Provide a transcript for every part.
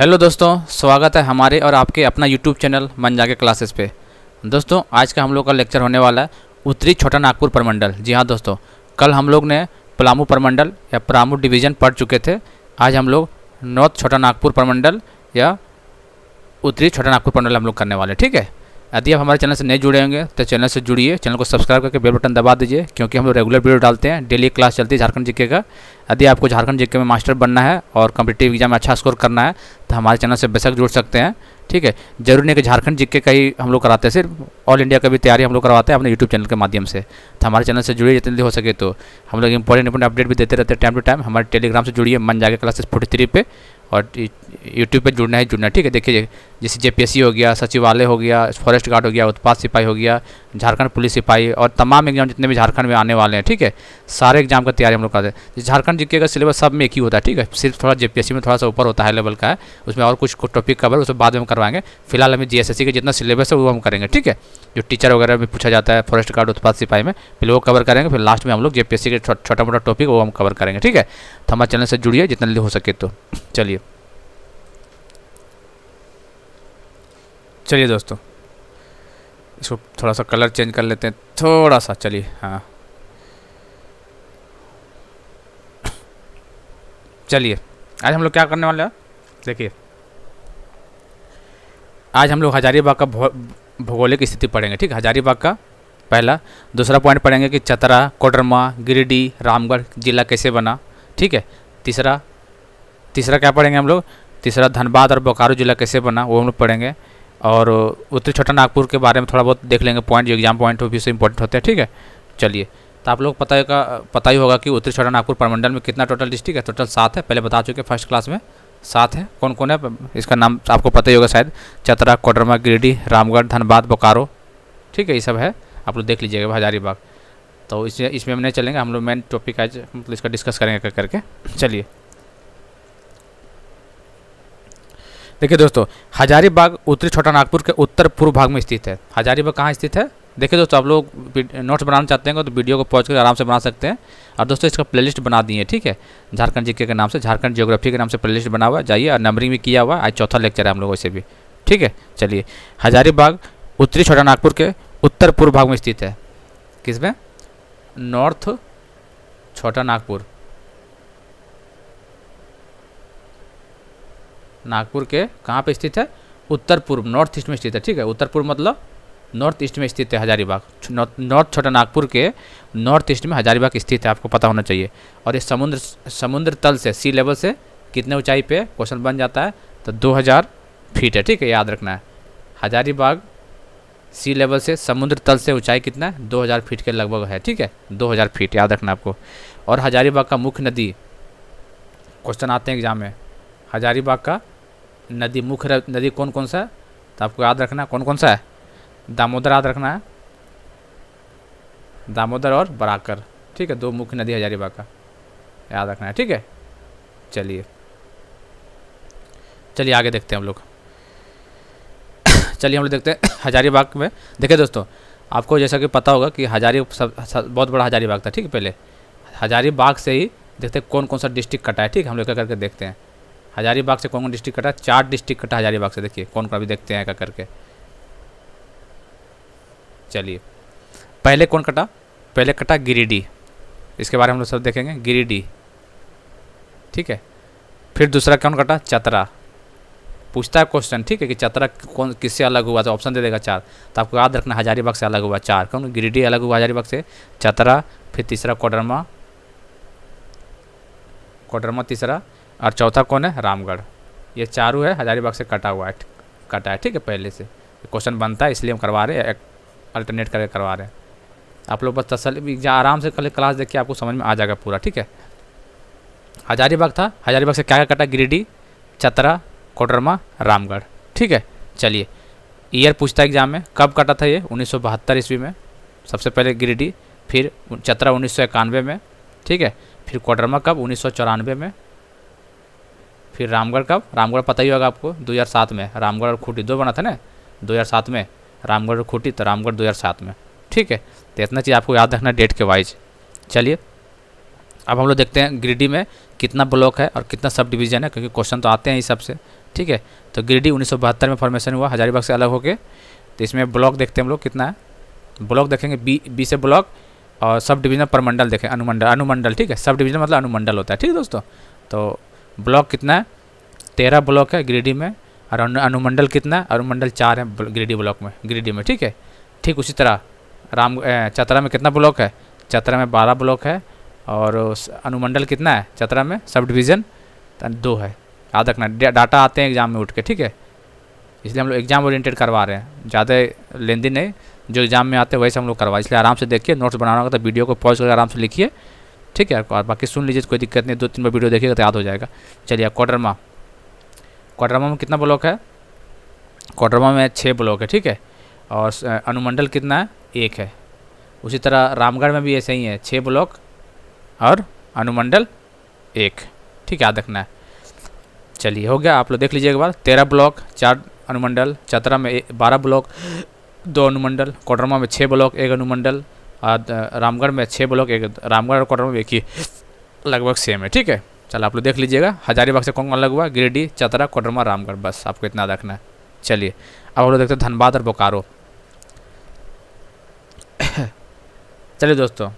hello दोस्तों स्वागत है हमारे और आपके अपना यूट्यूब चैनल मन जाके क्लासेस पे दोस्तों आज का हम लोग का लेक्चर होने वाला है उत्तरी छोटा नागपुर परमंडल जी हाँ दोस्तों कल हम लोग ने पलामू परमंडल या पलामू डिवीज़न पढ़ चुके थे आज हम लोग नॉर्थ छोटा नागपुर परमंडल या उत्तरी छोटा नागपुर परमंडल हम लोग करने वाले ठीक है यदि आप हमारे चैनल से नहीं जुड़े होंगे तो चैनल से जुड़िए चैनल को सब्सक्राइब करके बेल बटन दबा दीजिए क्योंकि हम लोग रेगुलर वीडियो डालते हैं डेली क्लास चलती है झारखंड जीके का यदि आपको झारखंड जेके में मास्टर बनना है और कम्पिटेटिव एग्जाम में अच्छा स्कोर करना है तो हमारे चैनल से बेशक जुड़ सकते हैं ठीक है जरूरी नहीं कि झारखंड जिक का कहीं हम लोग कराते हैं सिर्फ ऑल इंडिया का भी तैयारी हम लोग करवाते हैं अपने यूट्यूब चैनल के माध्यम से तो हमारे चैनल से जुड़िए जितनी हो सके तो हम लोग इंपॉर्टेंट इंपॉर्ट अपडेट भी देते रहते हैं टाइम टू टाइम हमारे टेलीग्राम से जुड़िए मन जाएगा क्लासेस फोर्टी थ्री पे और यूट्यूब पर जुड़ना है जुड़ना ठीक है देखिए जैसे जे हो गया सचिवालय हो गया फॉरेस्ट गार्ड हो गया उत्पाद सिपाही हो गया झारखंड पुलिस सिपाही और तमाम एग्जाम जितने भी झारखंड में आने वाले हैं ठीक है सारे एग्जाम का तैयारी हम लोग कराते हैं झारखंड जीके का सिलेबस सब में एक ही होता है ठीक है सिर्फ थोड़ा जेपीएससी में थोड़ा सा ऊपर होता है लेवल का है उसमें और कुछ टॉपिक कवर उसमें बाद में हम करवाएंगे फिलहाल हमें जीएसएससी का जितना सिलेबस है वो हम करेंगे ठीक है जो टीचर वगैरह में पूछा जाता है फॉरेस्ट गार्ड उत्पाद सिपाही में फिर वो कवर करेंगे फिर लास्ट में हम लोग जे के छोटा मोटा टॉपिक वो हम कवर करेंगे ठीक है तो हमारे चैनल से जुड़िए जितना हो सके तो चलिए चलिए दोस्तों इसको थोड़ा सा कलर चेंज कर लेते हैं थोड़ा सा चलिए हाँ चलिए आज हम लोग क्या करने वाले हैं देखिए आज हम लोग हजारीबाग का भौगोलिक स्थिति पढ़ेंगे ठीक हजारीबाग का पहला दूसरा पॉइंट पढ़ेंगे कि चतरा कोडरमा गिरिडीह रामगढ़ जिला कैसे बना ठीक है तीसरा तीसरा क्या पढ़ेंगे हम लोग तीसरा धनबाद और बोकारो जिला कैसे बना वो हम लोग पढ़ेंगे और उत्तरी छोटा नागपुर के बारे में थोड़ा बहुत देख लेंगे पॉइंट जो एग्जाम पॉइंट वो भी से इंपॉर्टेंट होते हैं ठीक है चलिए तो आप लोग पता होगा पता ही होगा कि उत्तरी छोटा नागपुर परमंडल में कितना टोटल डिस्ट्रिक्ट है टोटल सात है पहले बता चुके फर्स्ट क्लास में सात है कौन कौन है इसका नाम आपको पता ही होगा शायद चतरा कोडरमा गिरिडीह रामगढ़ धनबाद बोकारो ठीक है ये सब है आप लोग देख लीजिएगा हजारीबाग तो इसमें इसमें हम नहीं चलेंगे हम लोग मेन टॉपिक आज मतलब इसका डिस्कस करेंगे कर करके चलिए देखिए दोस्तों हजारीबाग उत्तरी छोटा नागपुर के उत्तर पूर्व भाग में स्थित है हजारीबाग कहाँ स्थित है देखिए दोस्तों आप लोग नोट्स बनाना चाहते हैं तो वीडियो को पॉज कर आराम से बना सकते हैं और दोस्तों इसका प्लेलिस्ट बना दिए ठीक है झारखंड जी के नाम से झारखंड जियोग्राफी के नाम से प्लेलिस्ट बना हुआ है जाइए और नंबरिंग भी किया हुआ है आज चौथा लेक्चर है हम लोगों से भी ठीक है चलिए हजारीबाग उत्तरी छोटा नागपुर के उत्तर पूर्व भाग में स्थित है किस में नॉर्थ छोटा नागपुर नागपुर के कहाँ पे स्थित है उत्तर पूर्व नॉर्थ ईस्ट में स्थित है ठीक है उत्तर पूर्व मतलब नॉर्थ ईस्ट में स्थित है हजारीबाग नॉर्थ छोटा नागपुर के नॉर्थ ईस्ट में हजारीबाग स्थित है आपको पता होना चाहिए और ये समुद्र समुद्र तल से सी लेवल से कितने ऊंचाई पे क्वेश्चन बन जाता है तो 2000 फीट है ठीक है याद रखना है हजारीबाग सी लेवल से समुद्र तल से ऊंचाई कितना है दो फीट के लगभग है ठीक है दो फीट याद रखना आपको और हजारीबाग का मुख्य नदी क्वेश्चन आते हैं एग्जाम में हजारीबाग का नदी मुख्य नदी कौन कौन सा है तो आपको याद रखना कौन कौन सा है दामोदर याद रखना है दामोदर और बराकर ठीक है दो मुख्य नदी हजारीबाग का याद रखना है ठीक है चलिए चलिए आगे देखते हैं हम लोग चलिए हम लोग देखते हैं हजारीबाग में देखिए दोस्तों आपको जैसा कि पता होगा कि हजारी सब, सब बहुत बड़ा हजारीबाग था ठीक है पहले हजारीबाग से ही देखते हैं कौन कौन सा डिस्ट्रिक्ट कटा है ठीक है हम लोग क्या करके देखते हैं हजारीबाग से कौन कौन डिस्ट्रिक्ट कटा चार डिस्ट्रिक्ट कटा हजारीबाग से देखिए कौन कौन अभी देखते हैं क्या करके चलिए पहले कौन कटा पहले कटा गिरिडीह इसके बारे में हम लोग सब देखेंगे गिरिडीह ठीक है फिर दूसरा कौन कटा चतरा पूछता है क्वेश्चन ठीक है कि चतरा कौन किससे अलग हुआ तो ऑप्शन दे देगा चार तो आपको याद रखना हजारीबाग से अलग हुआ चार कौन गिरिडीह अलग हुआ हजारीबाग से चतरा फिर तीसरा कोडरमा कोडरमा तीसरा और चौथा कौन है रामगढ़ ये चारों है हजारीबाग से कटा हुआ है कटा है ठीक है पहले से क्वेश्चन बनता है इसलिए हम करवा रहे हैं अल्टरनेट करके करवा रहे हैं आप लोग बस तसल आराम से कल क्लास देख के आपको समझ में आ जाएगा पूरा ठीक है हजारीबाग था हजारीबाग से क्या क्या कटा गिरिडीह चतरा कोडरमा रामगढ़ ठीक है चलिए ईयर पूछता है एग्जाम में कब कटा था ये उन्नीस ईस्वी में सबसे पहले गिरिडीह फिर चतरा उन्नीस में ठीक है फिर कोडरमा कब उन्नीस में फिर रामगढ़ कब रामगढ़ पता ही होगा आपको 2007 में रामगढ़ और खूटी दो बना था ना 2007 में रामगढ़ खोटी तो रामगढ़ 2007 में ठीक है तो इतना चीज़ आपको याद रखना डेट के वाइज चलिए अब हम लोग देखते हैं गिरडी में कितना ब्लॉक है और कितना सब डिवीज़न है क्योंकि क्वेश्चन तो आते हैं इस सबसे ठीक है तो गिरडी उन्नीस में फॉर्मेशन हुआ हजारीबाग से अलग होके तो इसमें ब्लॉक देखते हैं हम लोग कितना है ब्लॉक देखेंगे बी बी से ब्लॉक और सब डिवीजन परमंडल देखें अनुमंडल अनुमंडल ठीक है सब डिवीजन मतलब अनुमंडल होता है ठीक है दोस्तों तो ब्लॉक कितना है तेरह ब्लॉक है गिरिडीह में और अनुमंडल कितना अनुमंडल चार है गिरिडीह ब्लॉक में गिरिडीह में ठीक है ठीक उसी तरह राम चतरा में कितना ब्लॉक है चतरा में बारह ब्लॉक है और अनुमंडल कितना है चतरा में सब डिवीज़न दो है याद रखना डाटा आते हैं एग्ज़ाम में उठ के ठीक है इसलिए हम लोग एग्ज़ाम ओरिएंटेड करवा रहे हैं ज़्यादा लेंदी नहीं जो एग्ज़ाम में आते हैं वैसे हम लोग करवाए इसलिए आराम से देखिए नोट्स बनाना होगा तो वीडियो को पॉज करके आराम से लिखिए ठीक है और बाकी सुन लीजिए कोई दिक्कत नहीं दो तीन बार वीडियो देखिएगा तो याद हो जाएगा चलिए क्वार्टर माँ कोटरमा में कितना ब्लॉक है कोटरमा में छः ब्लॉक है ठीक है और अनुमंडल कितना है एक है उसी तरह रामगढ़ में भी ऐसे ही है छः ब्लॉक और अनुमंडल एक ठीक है याद रखना है चलिए हो गया आप लोग देख लीजिए एक बार तेरह ब्लॉक चार अनुमंडल चतरा में बारह ब्लॉक दो अनुमंडल कोटरमा में छः ब्लॉक एक अनुमंडल रामगढ़ में छः ब्लॉक एक रामगढ़ और कोटरमा में एक ही लगभग सेम है ठीक है चल आप लोग देख लीजिएगा हजारीबाग से कौन कौन लग हुआ गिरिडी चतरा कोडरमा रामगढ़ बस आपको इतना रखना है चलिए अब हम लोग देखते हैं धनबाद और बोकारो चलिए दोस्तों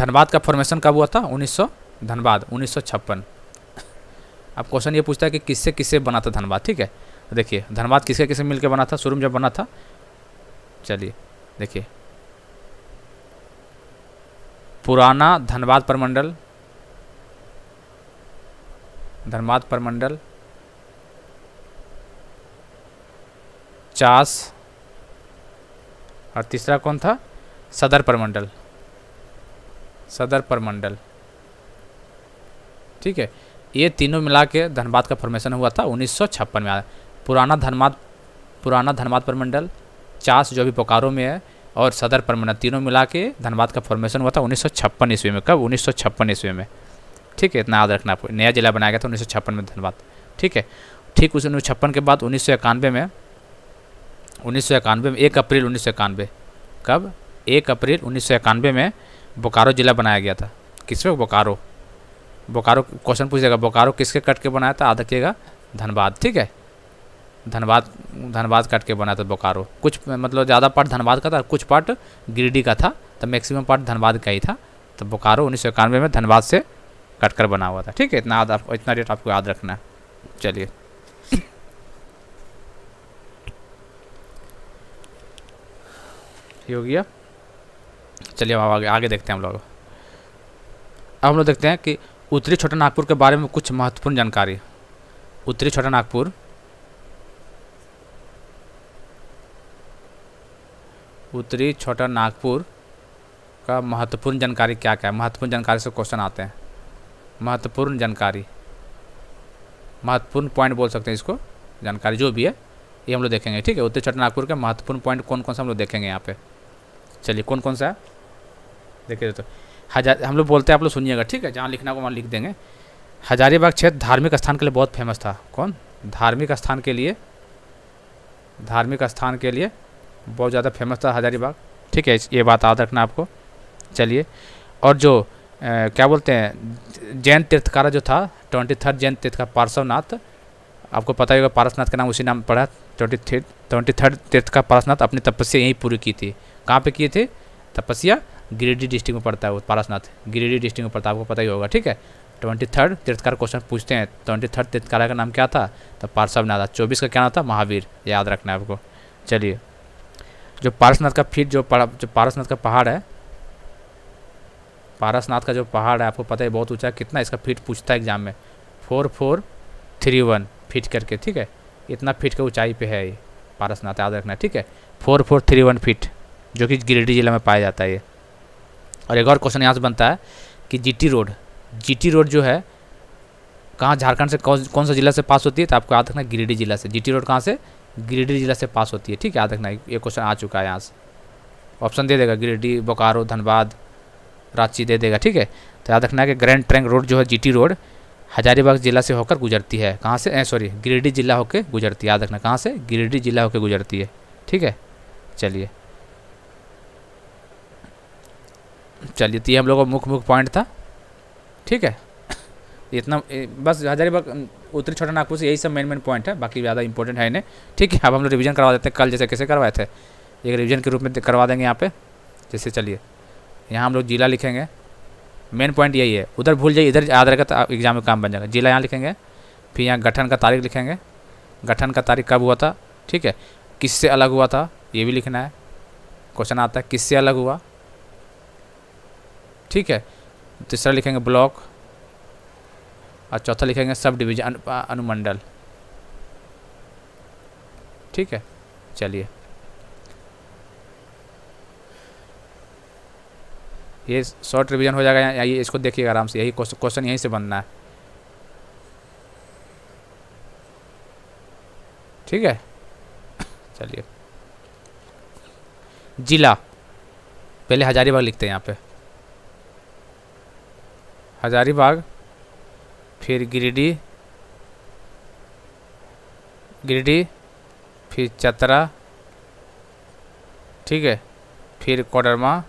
धनबाद का फॉर्मेशन कब हुआ था 1900 धनबाद 1956 अब क्वेश्चन ये पूछता है कि किससे किससे बना था धनबाद ठीक है देखिए धनबाद किसके किससे मिलकर बना था शुरू में जब बना था चलिए देखिए पुराना धनबाद परमंडल धर्माद परमंडल चास और तीसरा कौन था सदर परमंडल सदर परमंडल ठीक है ये तीनों मिला के धनबाद का फॉर्मेशन हुआ था उन्नीस में आया पुराना धनबाद पुराना धनबाद परमंडल चास जो अभी बोकारो में है और सदर परमंडल तीनों मिला के धनबाद का फॉर्मेशन हुआ था उन्नीस सौ ईस्वी में कब उन्नीस सौ ईस्वी में ठीक है इतना याद रखना आपको नया जिला बनाया गया था उन्नीस में धनबाद ठीक है ठीक उस उन्नीस के बाद उन्नीस में उन्नीस में एक अप्रैल उन्नीस कब एक अप्रैल उन्नीस में बोकारो जिला बनाया गया था किस में बोकारो बोकारो क्वेश्चन जाएगा बोकारो किसके कट के बनाया था आधा रखिएगा धनबाद ठीक है धनबाद धनबाद कट के बनाया था बोकारो कुछ मतलब ज़्यादा पार्ट धनबाद का था कुछ पार्ट गिरडी का था तो मैक्सिमम पार्ट धनबाद का ही था तो बोकारो उन्नीस में धनबाद से कट कर बना हुआ था ठीक है इतना याद आपको इतना डेट आपको याद रखना है चलिए हो गया चलिए अब आगे आगे देखते हैं हम लोग अब हम लोग देखते हैं कि उत्तरी छोटा नागपुर के बारे में कुछ महत्वपूर्ण जानकारी उत्तरी छोटा नागपुर उत्तरी छोटा नागपुर का महत्वपूर्ण जानकारी क्या क्या है महत्वपूर्ण जानकारी से क्वेश्चन आते हैं महत्वपूर्ण जानकारी महत्वपूर्ण पॉइंट बोल सकते हैं इसको जानकारी जो भी है ये हम लोग देखेंगे ठीक है उत्तर छठ नागपुर के महत्वपूर्ण पॉइंट कौन कौन सा हम लोग देखेंगे यहाँ पे चलिए कौन कौन सा है देखिए तो हजार हम लोग बोलते हैं आप लोग सुनिएगा ठीक है जहाँ लिखना को वहाँ लिख देंगे हजारीबाग क्षेत्र धार्मिक स्थान के लिए बहुत फेमस था कौन धार्मिक स्थान के लिए धार्मिक स्थान के लिए बहुत ज़्यादा फेमस था हजारीबाग ठीक है ये बात याद रखना आपको चलिए और जो क्या बोलते हैं जैन तीर्थकारा जो था ट्वेंटी थर्ड जैन तीर्थकार पार्श्वनाथ आपको पता ही होगा पारसनाथ का नाम उसी नाम पड़ा ट्वेंटी थर्ड ट्वेंटी थर्ड तीर्थकार पारसनाथ अपनी तपस्या यहीं पूरी की थी कहाँ पे किए थे तपस्या गिरिडीह डिस्ट्रिक्ट में पड़ता है वो पारसनाथ गिरिडीह डिस्ट्रिक्ट में पड़ता है आपको पता ही होगा ठीक है ट्वेंटी थर्ड तीर्थकार क्वेश्चन पूछते हैं ट्वेंटी थर्ड तीर्थकारा का नाम क्या था तो पार्श्वनाथ था चौबीस का क्या नाम था महावीर याद रखना है आपको चलिए जो पारसनाथ का फीट जो जो पारसनाथ का पहाड़ है पारसनाथ का जो पहाड़ है आपको पता है बहुत ऊँचा है कितना इसका फीट पूछता है एग्जाम में four four three one feet करके ठीक है इतना फीट के ऊंचाई पे है ये पारसनाथ याद रखना ठीक है four four three one feet जो कि गिरिडीह जिला में पाया जाता है ये और एक और क्वेश्चन यहाँ से बनता है कि जी रोड जी रोड जो है कहाँ झारखंड से कौन कौन सा जिला से पास होती है तो आपको याद रखना गिरिडीह जिला से जी रोड कहाँ से गिरिडीह जिला से पास होती है ठीक है याद रखना ये क्वेश्चन आ चुका है यहाँ से ऑप्शन दे देगा गिरिडीह बोकारो धनबाद रांची दे देगा ठीक है तो याद रखना है कि ग्रैंड ट्रैंक रोड जो है जीटी रोड हजारीबाग जिला से होकर गुजरती है कहाँ से सॉरी गिरिडीह जिला होकर गुजरती है याद रखना कहाँ से गिरिडीह जिला होकर गुजरती है ठीक है चलिए चलिए तो ये हम लोगों का मुख्य मुख्य पॉइंट था ठीक है इतना बस हजारीबाग उत्तरी छोटा नागपुर से यही सब मेन मेन पॉइंट है बाकी ज़्यादा इंपॉर्टेंट है इन्हें ठीक है अब हम लोग रिविजन करवा देते हैं कल जैसे कैसे करवाए थे एक रिविजन के रूप में करवा देंगे यहाँ पे जैसे चलिए यहाँ हम लोग जिला लिखेंगे मेन पॉइंट यही है उधर भूल जाइए इधर याद रहेगा तो एग्जाम में काम बन जाएगा जिला यहाँ लिखेंगे फिर यहाँ गठन का तारीख लिखेंगे गठन का तारीख कब हुआ था ठीक है किससे अलग हुआ था ये भी लिखना है क्वेश्चन आता है किससे अलग हुआ ठीक है तीसरा लिखेंगे ब्लॉक और चौथा लिखेंगे सब डिवीजन अनुमंडल ठीक है चलिए ये शॉर्ट रिवीजन हो जाएगा या ये इसको देखिएगा आराम से यही क्वेश्चन यहीं से बनना है ठीक है चलिए जिला पहले हजारीबाग लिखते हैं यहाँ पे हजारीबाग फिर गिरिडीह गिरिडीह फिर चतरा ठीक है फिर कोडरमा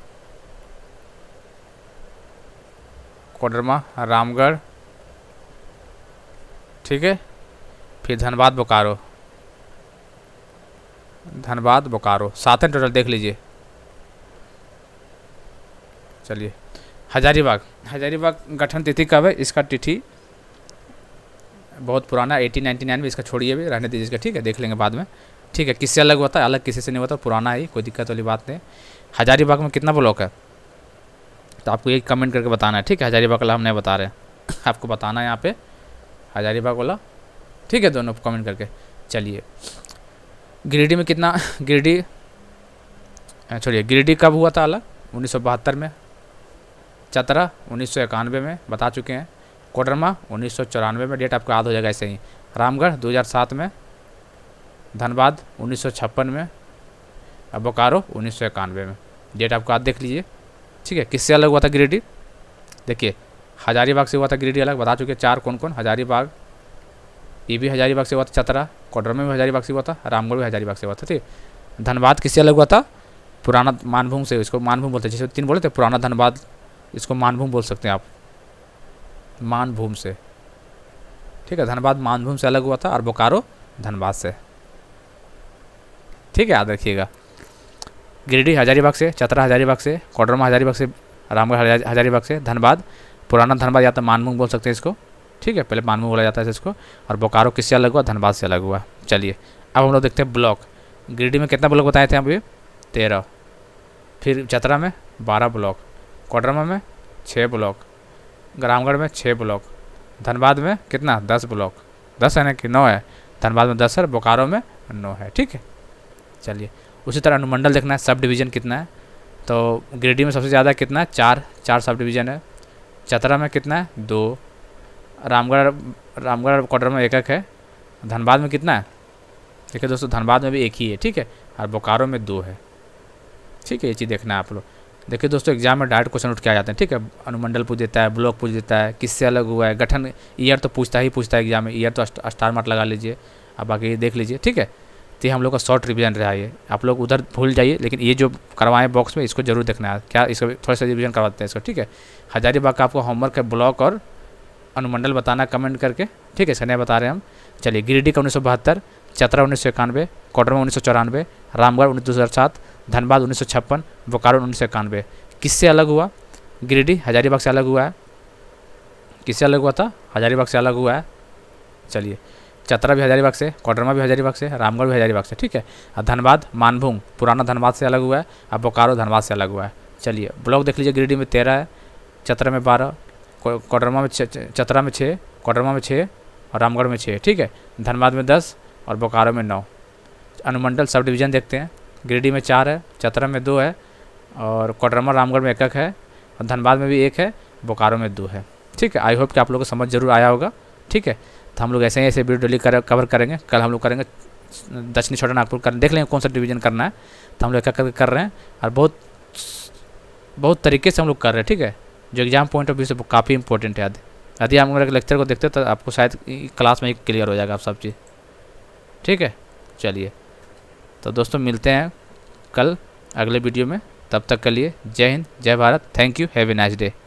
कोडरमा रामगढ़ ठीक है फिर धनबाद बोकारो धनबाद बोकारो हैं टोटल देख लीजिए चलिए हजारीबाग हजारीबाग गठन तिथि कब है इसका तिथि बहुत पुराना 1899 में इसका छोड़िए भी रहने दीजिए इसका ठीक है देख लेंगे बाद में ठीक है किससे अलग होता है अलग किसी से नहीं होता पुराना ही कोई दिक्कत वाली बात नहीं हजारीबाग में कितना ब्लॉक है तो आपको ये कमेंट करके बताना है ठीक है हजारीबाग वाला हम नहीं बता रहे आपको बताना है यहाँ पे हजारीबाग वाला ठीक है दोनों कमेंट करके चलिए गिरिडीह में कितना गिरिडीह छोड़िए गिरिडीह कब हुआ था अलग उन्नीस में चतरा उन्नीस में बता चुके हैं कोडरमा उन्नीस में डेट आपको याद हो जाएगा ऐसे ही रामगढ़ 2007 में धनबाद उन्नीस में और बोकारो उन्नीस में डेट आपको याद देख लीजिए ठीक है किससे अलग हुआ था गिरिडीह देखिए हजारीबाग से हुआ था गिरिडीह अलग बता चुके चार कौन कौन हजारीबाग ये भी हजारीबाग से हुआ था चतरा कोडर में भी हजारीबाग से हुआ था रामगढ़ भी हजारीबाग से हुआ था ठीक है धनबाद किससे अलग हुआ था पुराना मानभूम से इसको मानभूम बोलते जैसे तीन बोले थे पुराना धनबाद इसको मानभूम बोल सकते हैं आप मानभूम से ठीक है धनबाद मानभूम से अलग हुआ था और बोकारो धनबाद से ठीक है याद रखिएगा गिरिडीह हजारीबाग से चतरा हजारीबाग से कोडरमा हजारीबाग से रामगढ़ हजारीबाग से धनबाद पुराना धनबाद या तो मानमुंग बोल सकते हैं इसको ठीक है पहले मानमुंग बोला जाता है इसको और बोकारो किससे अलग हुआ धनबाद से अलग हुआ चलिए अब हम लोग देखते हैं ब्लॉक गिरिडीह में कितना ब्लॉक बताए थे अभी तेरह फिर चतरा में बारह ब्लॉक कोडरमा में छः ब्लॉक रामगढ़ में छः ब्लॉक धनबाद में कितना दस ब्लॉक दस है ना कि नौ है धनबाद में दस है बोकारो में नौ है ठीक है चलिए उसी तरह अनुमंडल देखना है सब डिवीज़न कितना है तो ग्रेडी में सबसे ज़्यादा कितना है चार चार सब डिवीज़न है चतरा में कितना है दो रामगढ़ रामगढ़ क्वार्टर में एक एक है धनबाद में कितना है देखिए दोस्तों धनबाद में भी एक ही है ठीक है और बोकारो में दो है ठीक है ये चीज़ देखना है आप लोग देखिए दोस्तों एग्जाम में डायरेक्ट क्वेश्चन उठ के आ जाते हैं ठीक है अनुमंडल पूछ देता है ब्लॉक पूछ देता है किससे अलग हुआ है गठन ईयर तो पूछता ही पूछता है एग्जाम में ईयर तो स्टार मार्क लगा लीजिए आप बाकी देख लीजिए ठीक है तो ये हम लोग का शॉर्ट रिविज़न रहा ये आप लोग उधर भूल जाइए लेकिन ये जो करवाएं बॉक्स में इसको जरूर देखना है क्या इसको थोड़ा सा रिविज़न करवाते हैं इसको ठीक है हजारीबाग का आपको होमवर्क है ब्लॉक और अनुमंडल बताना कमेंट करके ठीक है सन्या बता रहे हैं हम चलिए गिरिडीह का उन्नीस सौ बहत्तर चतरा उन्नीस सौ इक्यानवे कोटरमा उन्नीस सौ चौरानवे रामगढ़ उन्नीस सौ हज़ार सात धनबाद उन्नीस सौ छप्पन बोकारो उन्नीस सौ इक्यानवे किससे अलग हुआ गिरिडीह हजारीबाग से अलग हुआ है किससे अलग हुआ था हजारीबाग से अलग हुआ है चलिए चतरा भी हजारीबाग से कोडरमा भी हजारीबाग से रामगढ़ भी हजारीबाग से ठीक है और धनबाद मानभूम पुराना धनबाद से अलग हुआ है और बोकारो धनबाद से अलग हुआ है चलिए ब्लॉक देख लीजिए गिरिडीह में तेरह है चतरा में बारह कोडरमा में चतरा में छः कोडरमा में छः और रामगढ़ में छः ठीक है धनबाद में दस और बोकारो में नौ अनुमंडल सब डिवीज़न देखते हैं गिरिडीह में चार है चतरा में दो है और कोडरमा रामगढ़ में एक एक है और धनबाद में भी एक है बोकारो में दो है ठीक है आई होप कि आप लोगों को समझ जरूर आया होगा ठीक है तो हम लोग ऐसे ही ऐसे वीडियो डेली कर, कवर करेंगे कल हम लोग करेंगे दक्षिणी छोटा नागपुर कर देख लेंगे कौन सा डिवीज़न करना है तो हम लोग क्या करके कर रहे हैं और बहुत बहुत तरीके से हम लोग कर रहे हैं ठीक है जो एग्ज़ाम पॉइंट ऑफ व्यू से काफ़ी इंपॉर्टेंट है यदि हम लोग लेक्चर को देखते हो तो आपको शायद क्लास में ही क्लियर हो जाएगा आप सब चीज़ ठीक है चलिए तो दोस्तों मिलते हैं कल अगले वीडियो में तब तक के लिए जय हिंद जय Bharat thank you have a nice day